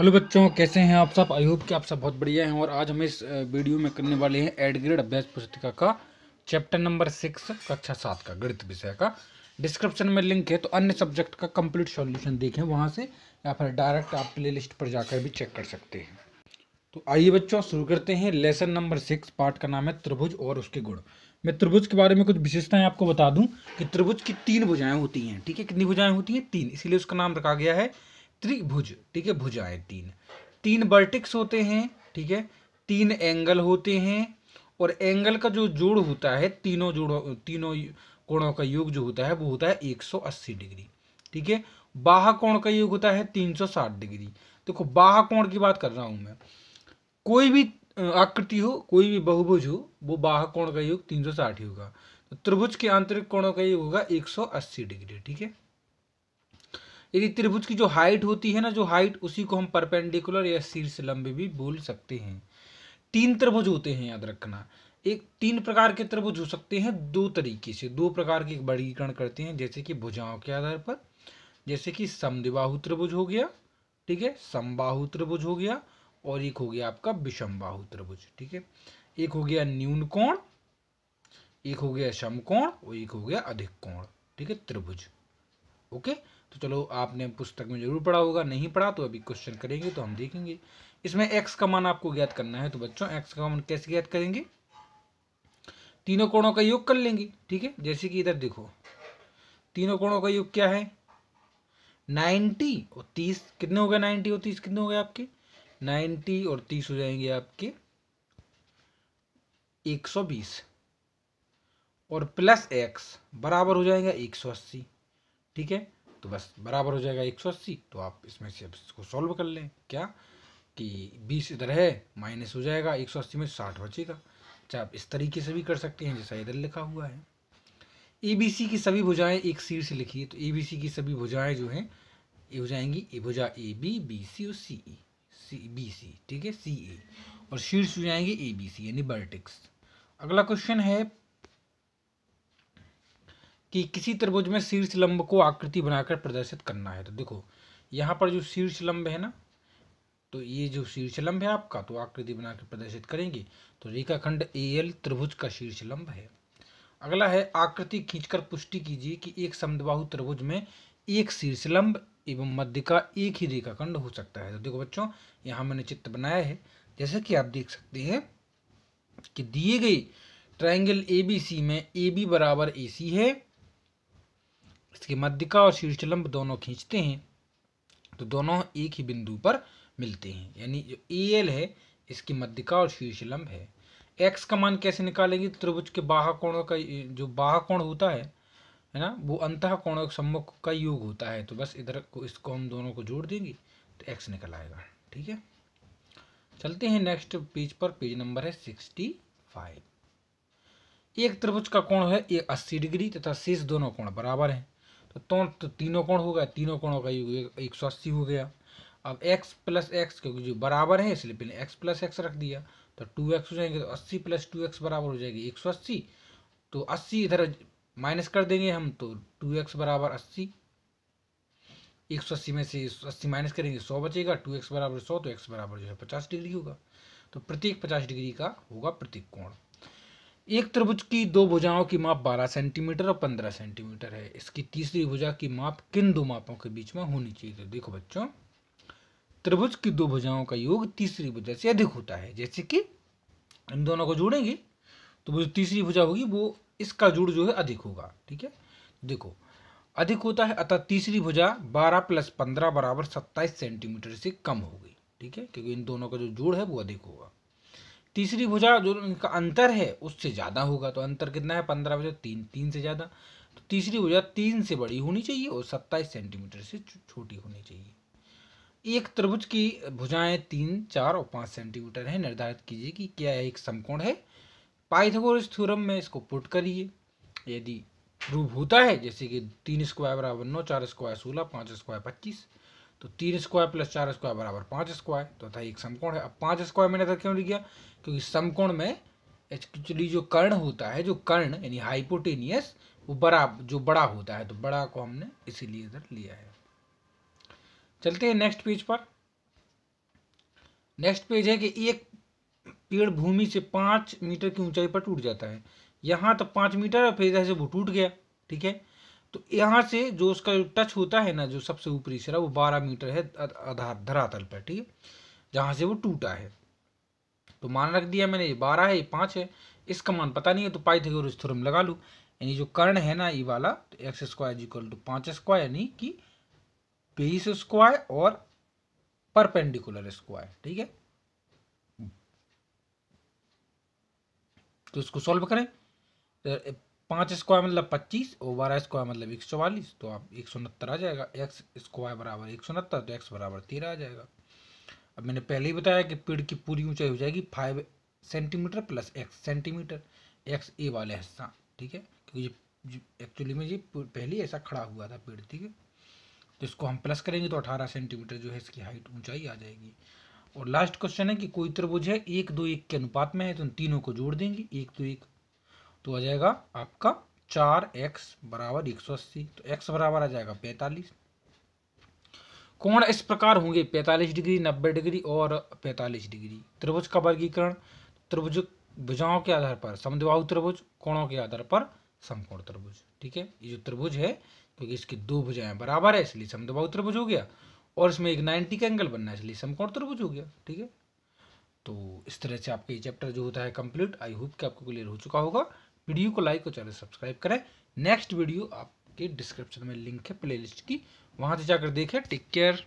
hello बच्चों कैसे हैं आप सब आई होप कि आप सब बहुत बढ़िया हैं और आज हम इस वीडियो में करने वाले हैं एड ग्रेड अभ्यास पुस्तिका का चैप्टर नंबर सिक्स कक्षा सात का गणित विषय का डिस्क्रिप्शन में लिंक है तो अन्य सब्जेक्ट का कंप्लीट सॉल्यूशन देखें वहां से या फिर डायरेक्ट आप प्ले लिस्ट पर जाकर भी चेक कर सकते हैं तो आइए बच्चों शुरू करते हैं लेसन नंबर सिक्स पार्ट का नाम है त्रिभुज और उसके गुण मैं त्रिभुज के बारे में कुछ विशेषताएं आपको बता दूं कि त्रिभुज की तीन भुजाएं होती हैं ठीक है कितनी भुजाएं होती हैं तीन इसीलिए उसका नाम रखा गया है त्रिभुज ठीक है भुजाएं तीन तीन वर्टिक्स होते हैं ठीक है तीन एंगल होते हैं और एंगल का जो जोड़ होता है तीनों जोड़ों तीनों कोणों का योग जो होता है वो होता है 180 डिग्री ठीक है बाह कोण का योग होता है 360 डिग्री देखो बाह कोण की बात कर रहा हूं मैं कोई भी आकृति हो कोई भी बहुभुज हो वो बाह कोण का योग 360 होगा तो त्रिभुज के आंतरिक कोणों का योग होगा 180 डिग्री ठीक है यदि त्रिभुज की जो हाइट होती है ना जो हाइट उसी को हम परपेंडिकुलर या शीर्ष लंब भी बोल सकते हैं तीन त्रिभुज होते हैं याद रखना एक तीन प्रकार के त्रिभुज हो सकते हैं दो तरीके से दो प्रकार के वर्गीकरण करते हैं जैसे कि भुजाओं के आधार पर जैसे कि समदिबाहु त्रिभुज हो गया ठीक है समबाहु त्रिभुज हो गया और एक हो गया आपका विषमबाहु त्रिभुज ठीक है एक हो गया न्यून कोण एक हो गया समकोण और एक हो गया अधिक कोण ठीक है त्रिभुज ओके तो चलो आपने पुस्तक में जरूर पढ़ा होगा नहीं पढ़ा तो अभी क्वेश्चन करेंगे तो हम देखेंगे इसमें एक्स का मान आपको ज्ञात करना है तो बच्चों एक्स का मान कैसे ज्ञात करेंगे तीनों कोणों का योग कर लेंगे ठीक है जैसे कि इधर देखो तीनों कोणों का योग क्या है नाइन्टी और तीस कितने हो गए नाइन्टी और तीस कितने हो गए आपके नाइन्टी और तीस हो जाएंगे आपके एक सौ बीस और प्लस एक्स बराबर हो जाएगा एक सौ अस्सी ठीक है तो बस बराबर हो जाएगा एक सौ अस्सी तो आप इसमें से इसको सॉल्व कर लें क्या कि बीस इधर है माइनस हो जाएगा एक सौ अस्सी में साठ बचेगा चाहे अच्छा, आप इस तरीके से भी कर सकते हैं जैसा इधर लिखा हुआ है ए बी सी की सभी भुजाएं एक सिर से लिखिए तो ए बी सी की सभी भुजाएं जो हैं ये हो जाएंगी ए भुजा ए बी बी सी और सी ई सी बी सी ठीक है सी ए और शीर्ष हो जाएंगे ए बी सी यानी बर्टिक्स अगला क्वेश्चन है कि किसी त्रिभुज में शीर्ष लंब को आकृति बनाकर प्रदर्शित करना है तो देखो यहाँ पर जो शीर्ष लंब है ना तो ये जो शीर्ष लंब है आपका तो आकृति बनाकर प्रदर्शित करेंगे तो रेखाखंड ए एल त्रिभुज का शीर्ष लंब है अगला है आकृति खींचकर पुष्टि कीजिए कि एक समद्बाहु त्रिभुज में एक शीर्ष लंब एवं मध्य का एक ही रेखाखंड हो सकता है तो देखो बच्चों यहाँ मैंने चित्र बनाया है जैसे कि आप देख सकते हैं कि दिए गए ट्रायंगल ए बी सी में ए बी बराबर ए सी है इसकी मध्यिका और शीर्ष लंब दोनों खींचते हैं तो दोनों एक ही बिंदु पर मिलते हैं यानी जो ए एल है इसकी मध्यिका और शीर्षलंब है एक्स का मान कैसे निकालेंगे त्रिभुज के बाहा कोणों का जो बाहा कोण होता है है ना वो अंत कोणों के सम्मुख का योग होता है तो बस इधर को इसको हम दोनों को जोड़ देंगे तो एक्स निकल आएगा ठीक है चलते हैं नेक्स्ट पेज पर पेज नंबर है सिक्सटी फाइव एक त्रिभुज का कोण है ये अस्सी डिग्री तथा शेष दोनों कोण बराबर हैं तो तो, तीनों कोण होगा तीनों कोणों का योग एक सौ अस्सी हो गया अब x प्लस एक्स क्योंकि जो बराबर है इसलिए पहले x प्लस एक्स रख दिया तो टू एक्स हो जाएंगे तो अस्सी प्लस टू एक्स बराबर हो जाएगी एक सौ अस्सी तो अस्सी इधर माइनस कर देंगे हम तो टू एक्स बराबर अस्सी एक सौ अस्सी में से अस्सी माइनस करेंगे सौ बचेगा टू एक्स बराबर सौ तो एक्स बराबर जो है पचास डिग्री होगा तो प्रत्येक पचास डिग्री का होगा प्रत्येक कोण एक त्रिभुज की दो भुजाओं की माप 12 सेंटीमीटर और 15 सेंटीमीटर है इसकी तीसरी भुजा की माप किन दो मापों के बीच में होनी चाहिए तो देखो बच्चों त्रिभुज की दो भुजाओं का योग तीसरी भुजा से अधिक होता है जैसे कि इन दोनों को जोड़ेंगे तो वो जो तीसरी भुजा होगी वो इसका जुड़ जो है अधिक होगा ठीक है देखो अधिक होता है अतः तीसरी भुजा 12 प्लस पंद्रह बराबर सत्ताईस सेंटीमीटर से कम होगी ठीक है क्योंकि इन दोनों का जो जोड़ है वो अधिक होगा तीसरी भुजा जो इनका अंतर है उससे ज़्यादा होगा तो अंतर कितना है पंद्रह बजे तीन तीन से ज़्यादा तो तीसरी भुजा तीन से बड़ी होनी चाहिए और सत्ताईस सेंटीमीटर से छोटी होनी चाहिए एक त्रिभुज की भुजाएं तीन चार और पाँच सेंटीमीटर है निर्धारित कीजिए कि क्या एक समकोण है पाइथागोरस थ्योरम में इसको पुट करिए यदि प्रूव होता है जैसे कि तीन स्क्वायर बराबर नौ चार स्क्वायर सोलह पाँच स्क्वायर पच्चीस तो तीन स्क्वायर प्लस चार स्क्वायर बराबर पाँच स्क्वायर तो था एक समकोण है अब पाँच स्क्वायर मैंने तो क्यों लिख दिया क्योंकि समकोण में एक्चुअली जो कर्ण होता है जो कर्ण यानी हाइपोटेनियस वो बड़ा जो बड़ा होता है तो बड़ा को हमने इसीलिए इधर लिया है चलते हैं नेक्स्ट पेज पर नेक्स्ट पेज है कि एक पेड़ भूमि से पाँच मीटर की ऊंचाई पर टूट जाता है यहाँ तो पाँच मीटर और फिर जैसे वो टूट गया ठीक है तो यहाँ से जो उसका टच होता है ना जो सबसे ऊपरी सिरा वो बारह मीटर है आधार धरातल पर ठीक है जहाँ से वो टूटा है तो मान रख दिया मैंने ये बारह है ये पाँच है इसका मान पता नहीं है तो पाइथागोरस थ्योरम लगा लूँ यानी जो कर्ण है ना ये वाला तो x square is equal to पाँच स्क्वायर यानी कि बेस स्क्वायर और परपेंडिकुलर स्क्वायर ठीक है तो इसको सॉल्व करें तो, पाँच स्क्वायर मतलब पच्चीस और बारह स्क्वायर मतलब एक सौ चवालीस तो आप एक सौ उनहत्तर आ जाएगा एक्स स्क्वायर बराबर एक सौ उनहत्तर तो एक्स बराबर तेरह आ जाएगा अब मैंने पहले ही बताया कि पेड़ की पूरी ऊंचाई हो जाएगी five centimetre plus x centimetre x a वाला हिस्सा ठीक है क्योंकि एक्चुअली में ये पहले ऐसा खड़ा हुआ था पेड़ ठीक है तो इसको हम प्लस करेंगे तो अठारह सेंटीमीटर जो है इसकी हाइट ऊंचाई आ जाएगी और लास्ट क्वेश्चन है कि कोई त्रिभुज है एक दो एक के अनुपात में है तो तीनों को जोड़ देंगे एक दो एक तो आ जाएगा आपका चार एक्स बराबर एक सौ अस्सी तो एक्स बराबर आ जाएगा पैंतालीस कोण इस प्रकार होंगे पैंतालीस डिग्री नब्बे डिग्री और पैंतालीस डिग्री त्रिभुज का वर्गीकरण त्रिभुज भुजाओं के आधार पर समद्वाहु त्रिभुज कोणों के आधार पर समकोण त्रिभुज ठीक है ये जो त्रिभुज है क्योंकि इसकी दो भुजाएं बराबर है इसलिए समद्वाहु त्रिभुज हो गया और इसमें एक नाइन्टी का एंगल बनना है इसलिए समकोण त्रिभुज हो गया ठीक है तो इस तरह से आपका ये चैप्टर जो होता है कंप्लीट आई होप कि आपको क्लियर हो चुका होगा वीडियो को लाइक और चैनल सब्सक्राइब करें नेक्स्ट वीडियो आपके डिस्क्रिप्शन में लिंक है प्लेलिस्ट की वहां से जाकर देखें टेक केयर